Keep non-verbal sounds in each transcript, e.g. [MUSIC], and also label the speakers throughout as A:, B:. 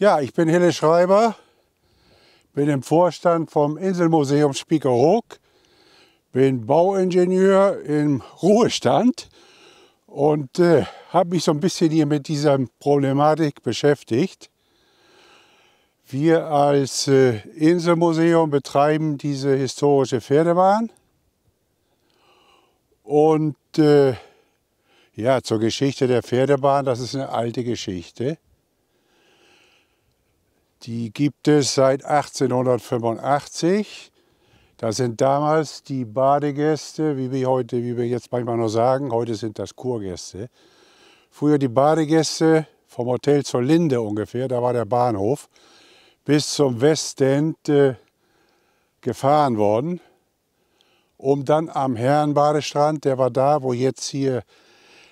A: Ja, ich bin Hille Schreiber, bin im Vorstand vom Inselmuseum Spiekeroog, bin Bauingenieur im Ruhestand und äh, habe mich so ein bisschen hier mit dieser Problematik beschäftigt. Wir als äh, Inselmuseum betreiben diese historische Pferdebahn und äh, ja, zur Geschichte der Pferdebahn, das ist eine alte Geschichte. Die gibt es seit 1885. Da sind damals die Badegäste, wie wir heute, wie wir jetzt manchmal noch sagen, heute sind das Kurgäste. Früher die Badegäste vom Hotel zur Linde ungefähr, da war der Bahnhof, bis zum Westend äh, gefahren worden, um dann am Herrenbadestrand, der war da, wo jetzt hier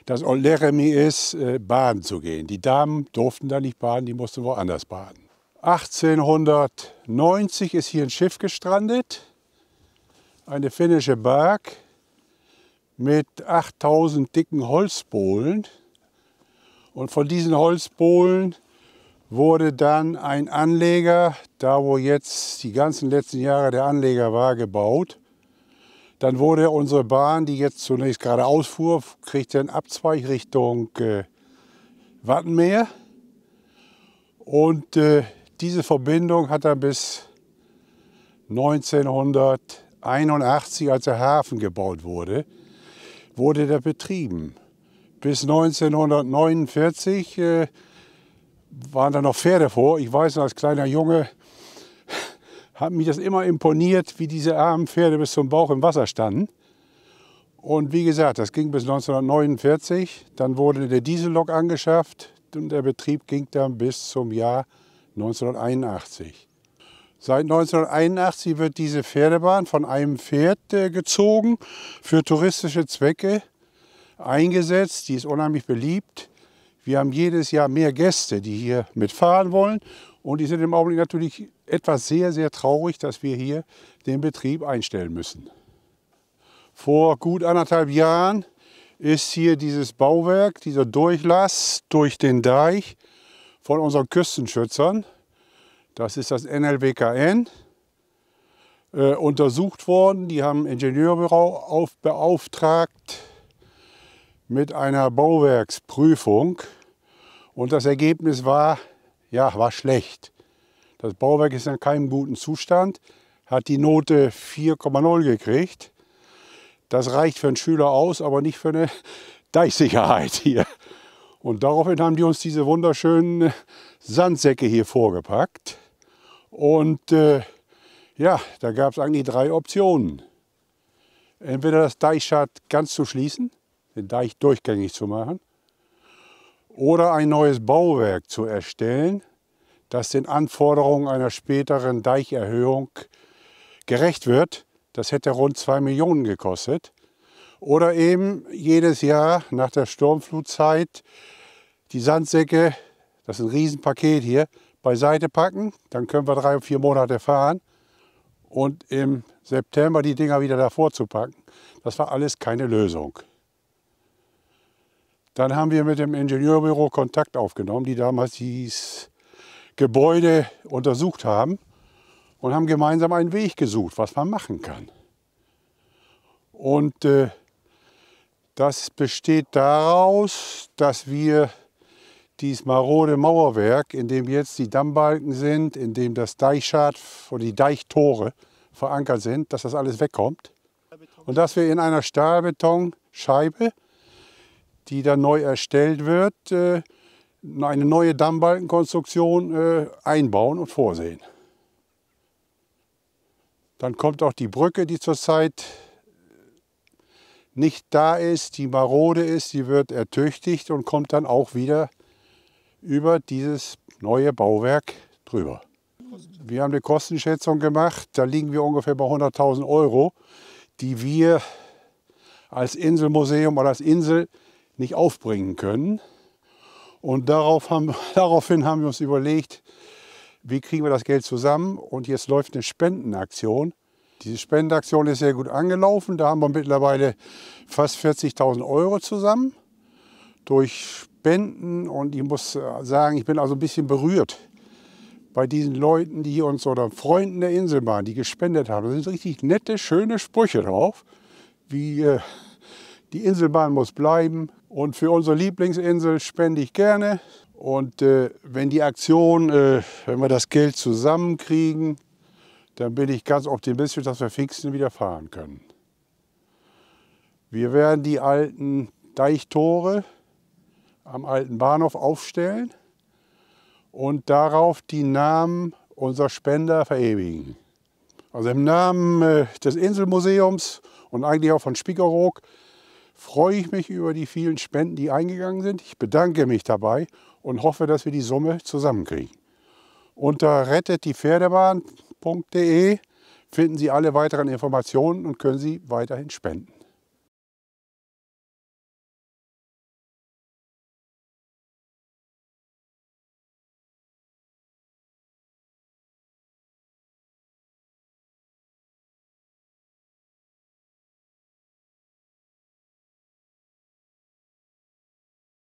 A: das Old Leremy ist, äh, baden zu gehen. Die Damen durften da nicht baden, die mussten woanders baden. 1890 ist hier ein Schiff gestrandet, eine finnische Berg mit 8000 dicken Holzbohlen. Und von diesen Holzbohlen wurde dann ein Anleger, da wo jetzt die ganzen letzten Jahre der Anleger war, gebaut. Dann wurde unsere Bahn, die jetzt zunächst geradeaus fuhr, kriegt einen Abzweig Richtung äh, Wattenmeer. Und äh, diese Verbindung hat er bis 1981, als der Hafen gebaut wurde, wurde der betrieben. Bis 1949 äh, waren da noch Pferde vor. Ich weiß, als kleiner Junge [LAUGHS] hat mich das immer imponiert, wie diese armen Pferde bis zum Bauch im Wasser standen. Und wie gesagt, das ging bis 1949. Dann wurde der Diesellok angeschafft und der Betrieb ging dann bis zum Jahr 1950. 1981. Seit 1981 wird diese Pferdebahn von einem Pferd äh, gezogen, für touristische Zwecke eingesetzt. Die ist unheimlich beliebt. Wir haben jedes Jahr mehr Gäste, die hier mitfahren wollen. Und die sind im Augenblick natürlich etwas sehr, sehr traurig, dass wir hier den Betrieb einstellen müssen. Vor gut anderthalb Jahren ist hier dieses Bauwerk, dieser Durchlass durch den Deich von unseren Küstenschützern, das ist das NLWKN, äh, untersucht worden. Die haben ein Ingenieurbüro auf, beauftragt mit einer Bauwerksprüfung. Und das Ergebnis war, ja, war schlecht. Das Bauwerk ist in keinem guten Zustand, hat die Note 4,0 gekriegt. Das reicht für einen Schüler aus, aber nicht für eine [LAUGHS] Deichsicherheit hier. Und daraufhin haben die uns diese wunderschönen äh, Sandsäcke hier vorgepackt. Und äh, ja, da gab es eigentlich drei Optionen. Entweder das Deichschad ganz zu schließen, den Deich durchgängig zu machen, oder ein neues Bauwerk zu erstellen, das den Anforderungen einer späteren Deicherhöhung gerecht wird. Das hätte rund 2 Millionen gekostet. Oder eben jedes Jahr nach der Sturmflutzeit die Sandsäcke, das ist ein Riesenpaket hier, beiseite packen. Dann können wir drei, oder vier Monate fahren und im September die Dinger wieder davor zu packen. Das war alles keine Lösung. Dann haben wir mit dem Ingenieurbüro Kontakt aufgenommen, die damals dieses Gebäude untersucht haben und haben gemeinsam einen Weg gesucht, was man machen kann. Und äh, das besteht daraus, dass wir dieses marode Mauerwerk, in dem jetzt die Dammbalken sind, in dem das Deichschad oder die Deichtore verankert sind, dass das alles wegkommt. Und dass wir in einer Stahlbetonscheibe, die dann neu erstellt wird, äh, eine neue Dammbalkenkonstruktion äh, einbauen und vorsehen. Dann kommt auch die Brücke, die zurzeit nicht da ist, die marode ist, die wird ertüchtigt und kommt dann auch wieder über dieses neue Bauwerk drüber. Wir haben eine Kostenschätzung gemacht, da liegen wir ungefähr bei 100.000 Euro, die wir als Inselmuseum oder als Insel nicht aufbringen können. Und darauf haben, [LAUGHS] daraufhin haben wir uns überlegt, wie kriegen wir das Geld zusammen. Und jetzt läuft eine Spendenaktion. Diese Spendenaktion ist sehr gut angelaufen. Da haben wir mittlerweile fast 40.000 Euro zusammen durch Spenden und ich muss äh, sagen, ich bin also ein bisschen berührt bei diesen Leuten, die uns oder Freunden der Insel waren, die gespendet haben. Da sind richtig nette, schöne Sprüche drauf, wie äh, die Inselbahn muss bleiben und für unsere Lieblingsinsel spende ich gerne. Und äh, wenn die Aktion, äh, wenn wir das Geld zusammenkriegen, dann bin ich ganz optimistisch, dass wir Pfingsten wieder fahren können. Wir werden die alten Deichtore am alten Bahnhof aufstellen und darauf die Namen unserer Spender verewigen. Also im Namen äh, des Inselmuseums und eigentlich auch von Spiekeroog freue ich mich über die vielen Spenden, die eingegangen sind. Ich bedanke mich dabei und hoffe, dass wir die Summe zusammenkriegen. Unter rettetdiepferdebahn.de finden Sie alle weiteren Informationen und können Sie weiterhin spenden.